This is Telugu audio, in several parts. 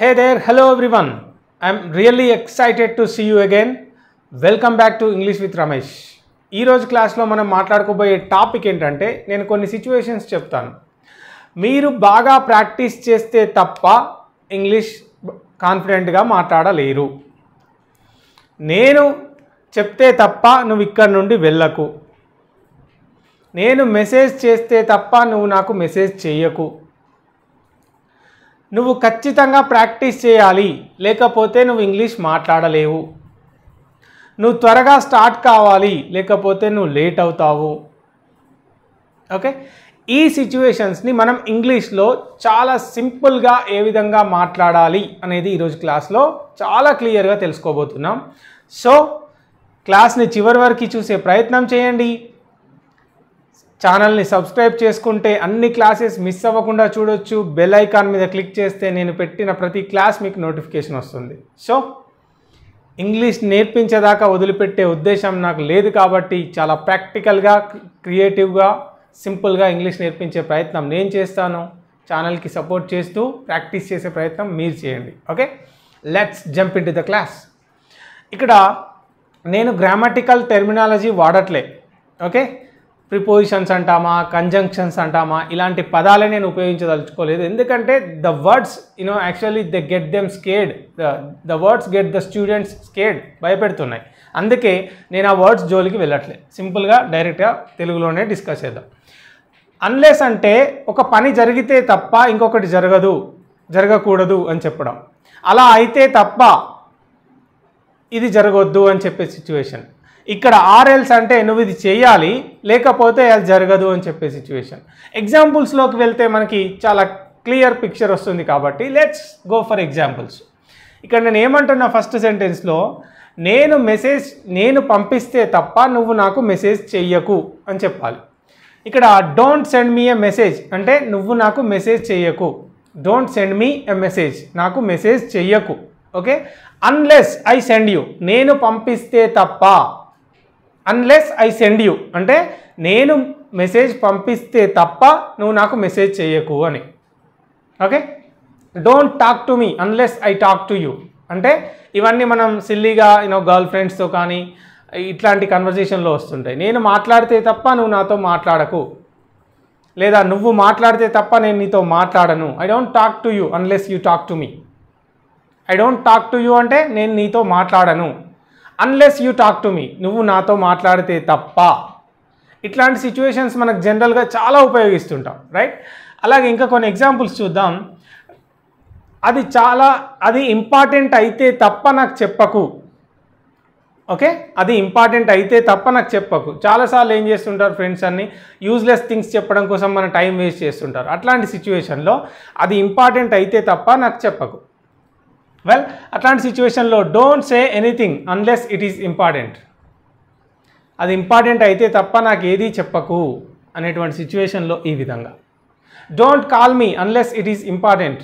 Hey there, hello everyone I'm really excited to see you again. Welcome back to English with Ramesh ఈరోజు క్లాస్లో మనం మాట్లాడుకోబోయే టాపిక్ ఏంటంటే నేను కొన్ని సిచ్యువేషన్స్ చెప్తాను మీరు బాగా ప్రాక్టీస్ చేస్తే తప్ప ఇంగ్లీష్ కాన్ఫిడెంట్గా మాట్లాడలేరు నేను చెప్తే తప్ప నువ్వు ఇక్కడ నుండి వెళ్ళకు నేను మెసేజ్ చేస్తే తప్ప నువ్వు నాకు మెసేజ్ చేయకు నువ్వు ఖచ్చితంగా ప్రాక్టీస్ చేయాలి లేకపోతే నువ్వు ఇంగ్లీష్ మాట్లాడలేవు నువ్వు త్వరగా స్టార్ట్ కావాలి లేకపోతే నువ్వు లేట్ అవుతావు ఓకే ఈ సిచ్యువేషన్స్ని మనం ఇంగ్లీష్లో చాలా సింపుల్గా ఏ విధంగా మాట్లాడాలి అనేది ఈరోజు క్లాస్లో చాలా క్లియర్గా తెలుసుకోబోతున్నాం సో క్లాస్ని చివరి వరకు చూసే ప్రయత్నం చేయండి ఛానల్ని సబ్స్క్రైబ్ చేసుకుంటే అన్ని క్లాసెస్ మిస్ అవ్వకుండా చూడొచ్చు బెల్ ఐకాన్ మీద క్లిక్ చేస్తే నేను పెట్టిన ప్రతి క్లాస్ మీకు నోటిఫికేషన్ వస్తుంది సో ఇంగ్లీష్ నేర్పించేదాకా వదిలిపెట్టే ఉద్దేశం నాకు లేదు కాబట్టి చాలా ప్రాక్టికల్గా క్రియేటివ్గా సింపుల్గా ఇంగ్లీష్ నేర్పించే ప్రయత్నం నేను చేస్తాను ఛానల్కి సపోర్ట్ చేస్తూ ప్రాక్టీస్ చేసే ప్రయత్నం మీరు చేయండి okay let's jump into the class ఇక్కడ నేను గ్రామాటికల్ టెర్మినాలజీ వాడట్లే ఓకే ప్రిపోజిషన్స్ అంటామా కంజంక్షన్స్ అంటామా ఇలాంటి పదాలే నేను ఉపయోగించదలుచుకోలేదు ఎందుకంటే the words you know actually the get them scared the the words get the students scared భయపెడుతున్నాయి అందుకే నేను ఆ వర్డ్స్ జోలికి వెళ్ళట్లేదు సింపుల్గా డైరెక్ట్గా తెలుగులోనే డిస్కస్ చేద్దాం అన్లెస్ అంటే ఒక పని జరిగితే తప్ప ఇంకొకటి జరగదు జరగకూడదు అని చెప్పడం అలా అయితే తప్ప ఇది జరగొద్దు అని చెప్పే సిచ్యువేషన్ ఇక్కడ ఆర్ఎల్స్ అంటే ఎనిమిది చేయాలి లేకపోతే అది జరగదు అని చెప్పే సిచ్యువేషన్ ఎగ్జాంపుల్స్లోకి వెళ్తే మనకి చాలా క్లియర్ పిక్చర్ వస్తుంది కాబట్టి లెట్స్ గో ఫర్ ఎగ్జాంపుల్స్ ఇక్కడ నేను ఏమంటున్నా ఫస్ట్ సెంటెన్స్లో నేను మెసేజ్ నేను పంపిస్తే తప్ప నువ్వు నాకు మెసేజ్ చెయ్యకు అని చెప్పాలి ఇక్కడ don't send me a message అంటే నువ్వు నాకు మెసేజ్ చెయ్యకు don't send me a message నాకు మెసేజ్ చెయ్యకు okay unless I send you నేను పంపిస్తే తప్ప అన్లెస్ ఐ సెండ్ యూ అంటే నేను మెసేజ్ పంపిస్తే తప్ప నువ్వు నాకు మెసేజ్ చేయకు అని okay don't talk to me unless I talk to you అంటే ఇవన్నీ మనం సిల్లీగా యూనో గర్ల్ ఫ్రెండ్స్తో కానీ ఇట్లాంటి కన్వర్జేషన్లో వస్తుంటాయి నేను మాట్లాడితే తప్ప నువ్వు నాతో మాట్లాడకు లేదా నువ్వు మాట్లాడితే తప్ప నేను నీతో మాట్లాడను I don't talk to you unless you talk to me I don't talk to you అంటే నేను నీతో మాట్లాడను unless you talk to me నువ్వు నాతో మాట్లాడితే తప్ప ఇట్లాంటి సిచ్యువేషన్స్ మనకు జనరల్గా చాలా ఉపయోగిస్తుంటాం రైట్ అలాగే ఇంకా కొన్ని ఎగ్జాంపుల్స్ చూద్దాం అది చాలా అది ఇంపార్టెంట్ అయితే తప్ప నాకు చెప్పకు ఓకే అది ఇంపార్టెంట్ అయితే తప్ప నాకు చెప్పకు చాలాసార్లు ఏం చేస్తుంటారు ఫ్రెండ్స్ అన్ని యూజ్లెస్ థింగ్స్ చెప్పడం కోసం మన టైం వేస్ట్ చేస్తుంటారు అట్లాంటి సిచ్యువేషన్లో అది ఇంపార్టెంట్ అయితే తప్ప నాకు చెప్పకు వెల్ అట్లాంటి సిచ్యువేషన్లో don't say anything unless it is important అది ఇంపార్టెంట్ అయితే తప్ప నాకు ఏది చెప్పకు అనేటువంటి సిచ్యువేషన్లో ఈ విధంగా don't call me unless it is important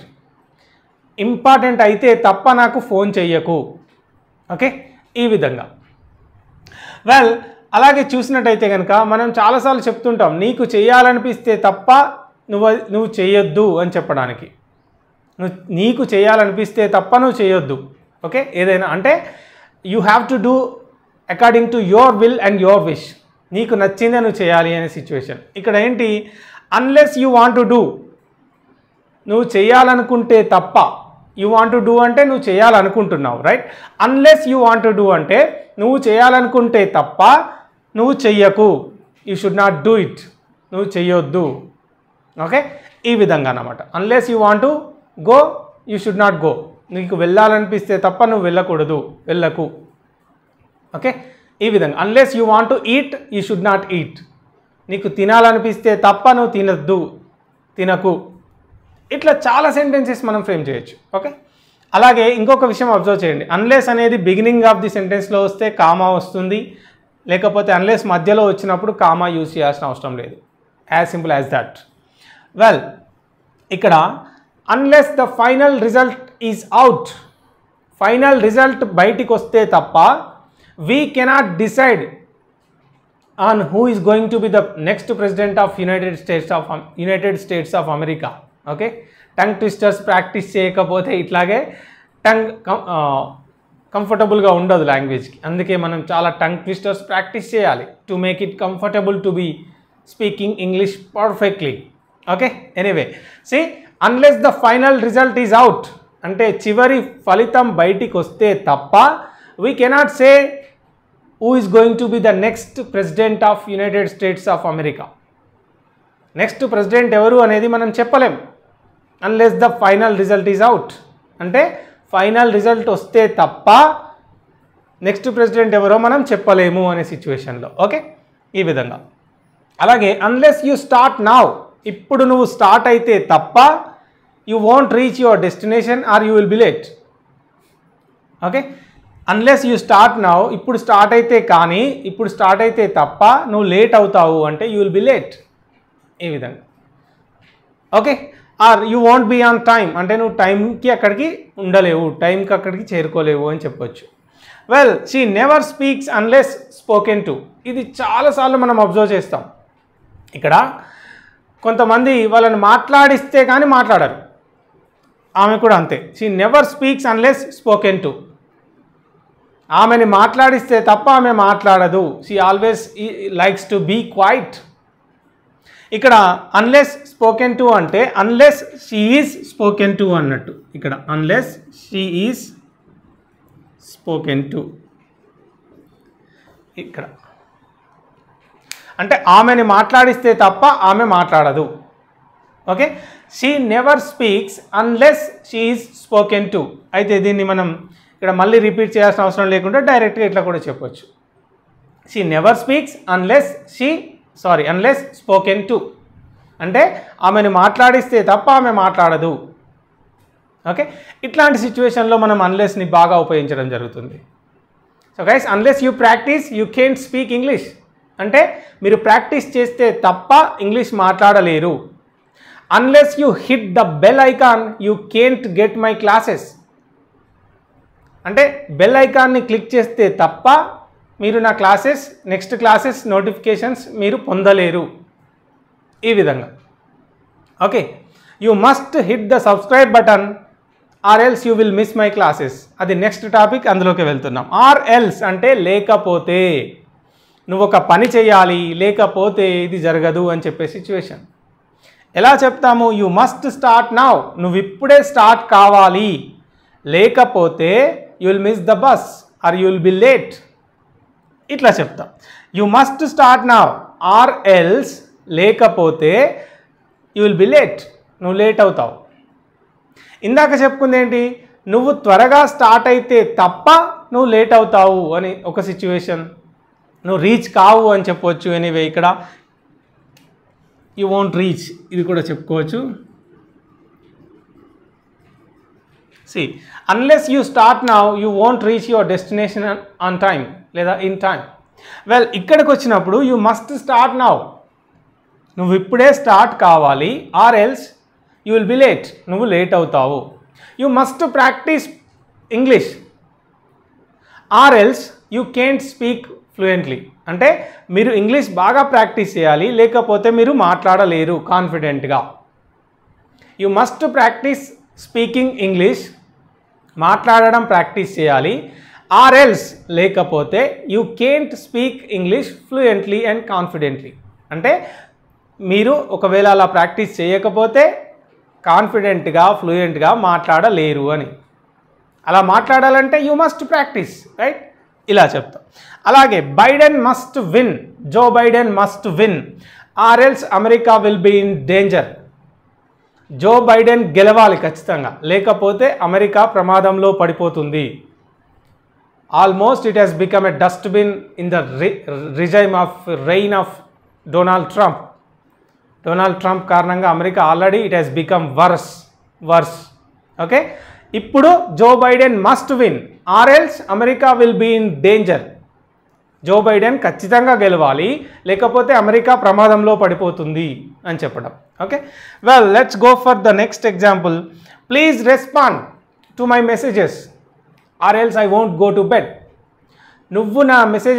important అయితే తప్ప నాకు ఫోన్ చెయ్యకు ఓకే ఈ విధంగా వెల్ అలాగే చూసినట్టయితే కనుక మనం చాలాసార్లు చెప్తుంటాం నీకు చేయాలనిపిస్తే తప్ప నువ్వు నువ్వు చేయొద్దు అని చెప్పడానికి నువ్వు నీకు చేయాలనిపిస్తే తప్ప నువ్వు చేయొద్దు ఓకే ఏదైనా అంటే you have to do according to your will and your wish నీకు నచ్చిందే నువ్వు చేయాలి అనే సిచ్యువేషన్ ఇక్కడ ఏంటి unless you want to do నువ్వు చేయాలనుకుంటే తప్ప యూ వాంట్ టు డూ అంటే నువ్వు చేయాలనుకుంటున్నావు right unless you want to do అంటే నువ్వు చేయాలనుకుంటే తప్ప నువ్వు చెయ్యకు you should not do it నువ్వు చెయ్యొద్దు ఓకే ఈ విధంగా అనమాట unless you want to go you should not go నీకు వెళ్ళాలనిపిస్తే తప్ప నువ్వు వెళ్ళకూడదు వెళ్ళకు ఓకే ఈ విధంగా unless you want to eat you should not eat నీకు తినాలనిపిస్తే తప్ప నువ్వు తినద్దు తినకు ఇట్లా చాలా సెంటెన్సెస్ మనం ఫ్రేమ్ చేయొచ్చు ఓకే అలాగే ఇంకొక విషయం అబ్జర్వ్ చేయండి అన్లెస్ అనేది బిగినింగ్ ఆఫ్ ది సెంటెన్స్లో వస్తే కామా వస్తుంది లేకపోతే అన్లెస్ మధ్యలో వచ్చినప్పుడు కామా యూజ్ చేయాల్సిన అవసరం లేదు as simple as that well ఇక్కడ unless the final result is out final result బయటికి వస్తే తప్ప we cannot decide on who is going to be the next president of United States of United States of America okay tongue twisters practice చేయకపోతే ఇట్లాగే టంగ్ కంఫర్టబుల్గా ఉండదు లాంగ్వేజ్కి అందుకే మనం చాలా టంగ్ ట్విస్టర్స్ ప్రాక్టీస్ చేయాలి to make it comfortable to be speaking English perfectly okay anyway see unless the final result is out అంటే చివరి ఫలితం బయటికి వస్తే తప్ప we cannot say who is going to be the next president of United States of America next president ఎవరు అనేది మనం చెప్పలేం unless the final result is out అంటే ఫైనల్ రిజల్ట్ వస్తే తప్ప నెక్స్ట్ ప్రెసిడెంట్ ఎవరో మనం చెప్పలేము అనే సిచ్యువేషన్లో ఓకే ఈ విధంగా అలాగే అన్లెస్ యూ స్టార్ట్ నావ్ ఇప్పుడు నువ్వు స్టార్ట్ అయితే తప్ప you want reach your destination or you will be late okay unless you start now ఇప్పుడు స్టార్ట్ అయితే కానీ ఇప్పుడు స్టార్ట్ అయితే తప్ప నువ్వు లేట్ అవుతావు అంటే యూ విల్ బి లేట్ ఈ విధంగా okay or you want be on time అంటే నువ్వు టైంకి అక్కడికి ఉండలేవు టైంకి అక్కడికి చేరుకోలేవు అని చెప్పొచ్చు well she never speaks unless spoken to ఇది చాలాసార్లు మనం అబ్జర్వ్ చేస్తాం ఇక్కడ కొంతమంది వాళ్ళని మాట్లాడిస్తే కానీ మాట్లాడరు ఆమె కూడా అంతే she never speaks unless spoken to ఆమెని మాట్లాడిస్తే తప్ప ఆమె మాట్లాడదు she always likes to be quiet ఇక్కడ అన్లెస్ స్పోకెన్ టు అంటే unless she is spoken to అన్నట్టు ఇక్కడ unless she is spoken to ఇక్కడ అంటే ఆమెని మాట్లాడిస్తే తప్ప ఆమె మాట్లాడదు okay she never speaks unless she is spoken to అయితే దీన్ని మనం ఇక్కడ మళ్ళీ రిపీట్ చేయాల్సిన అవసరం లేకుండా డైరెక్ట్గా ఇట్లా కూడా చెప్పొచ్చు she never speaks unless she sorry unless spoken to అంటే ఆమెను మాట్లాడిస్తే తప్ప ఆమె మాట్లాడదు ఓకే ఇట్లాంటి సిచ్యువేషన్లో మనం అన్లెస్ని బాగా ఉపయోగించడం జరుగుతుంది so guys unless you practice you can speak English అంటే మీరు ప్రాక్టీస్ చేస్తే తప్ప ఇంగ్లీష్ మాట్లాడలేరు unless you hit the bell icon you can't get my classes అంటే బెల్ ఐకాన్ని క్లిక్ చేస్తే తప్ప మీరు నా క్లాసెస్ నెక్స్ట్ క్లాసెస్ నోటిఫికేషన్స్ మీరు పొందలేరు ఈ విధంగా okay you must hit the subscribe button or else you will miss my classes అది నెక్స్ట్ టాపిక్ అందులోకి వెళ్తున్నాం ఆర్ ఎల్స్ అంటే లేకపోతే నువ్వు ఒక పని చేయాలి లేకపోతే ఇది జరగదు అని చెప్పే సిచ్యువేషన్ ఎలా చెప్తాము యు మస్ట్ స్టార్ట్ నౌ నువ్వు ఇప్పుడే స్టార్ట్ కావాలి లేకపోతే you will miss the bus or you'll be late ఇట్లా చెప్తాం you must start now or else లేకపోతే యు విల్ బి లేట్ నువ్వు లేట్ అవుతావు ఇందాక చెప్పుకుంది ఏంటి నువ్వు త్వరగా స్టార్ట్ అయితే తప్ప నువ్వు లేట్ అవుతావు అని ఒక సిచ్యువేషన్ నువ్వు రీచ్ కావు అని చెప్పవచ్చు ఎనీవే ఇక్కడ యూ వాంట్ రీచ్ ఇది కూడా చెప్పుకోవచ్చు see unless you start now you want reach your destination on time లేదా ఇన్ టైం వెల్ ఇక్కడికి వచ్చినప్పుడు యూ మస్ట్ స్టార్ట్ నౌ నువ్వు ఇప్పుడే స్టార్ట్ కావాలి or else you will be late నువ్వు లేట్ అవుతావు you must practice English or else you can speak fluently అంటే మీరు ఇంగ్లీష్ బాగా ప్రాక్టీస్ చేయాలి లేకపోతే మీరు మాట్లాడలేరు కాన్ఫిడెంట్గా you must practice speaking English మాట్లాడడం ప్రాక్టీస్ చేయాలి ఆర్ ఎల్స్ లేకపోతే you can't speak English fluently and confidently అంటే మీరు ఒకవేళ అలా ప్రాక్టీస్ చేయకపోతే కాన్ఫిడెంట్గా ఫ్లూయెంట్గా మాట్లాడలేరు అని అలా మాట్లాడాలంటే యూ మస్ట్ ప్రాక్టీస్ రైట్ ఇలా చెప్తాం అలాగే Biden must win Joe Biden must win or else America will be in danger Joe Biden గెలవాలి ఖచ్చితంగా లేకపోతే అమెరికా ప్రమాదంలో పడిపోతుంది almost it has become a dustbin in the regime of reign of Donald Trump Donald Trump కారణంగా America already it has become worse worse okay ఇప్పుడు Joe Biden must win or else America will be in danger Joe Biden ఖచ్చితంగా గెలవాలి లేకపోతే అమెరికా ప్రమాదంలో పడిపోతుంది అని చెప్పడం okay well let's go for the next example please respond to my messages or else I won't go to bed నువ్వు నా మెసేజ్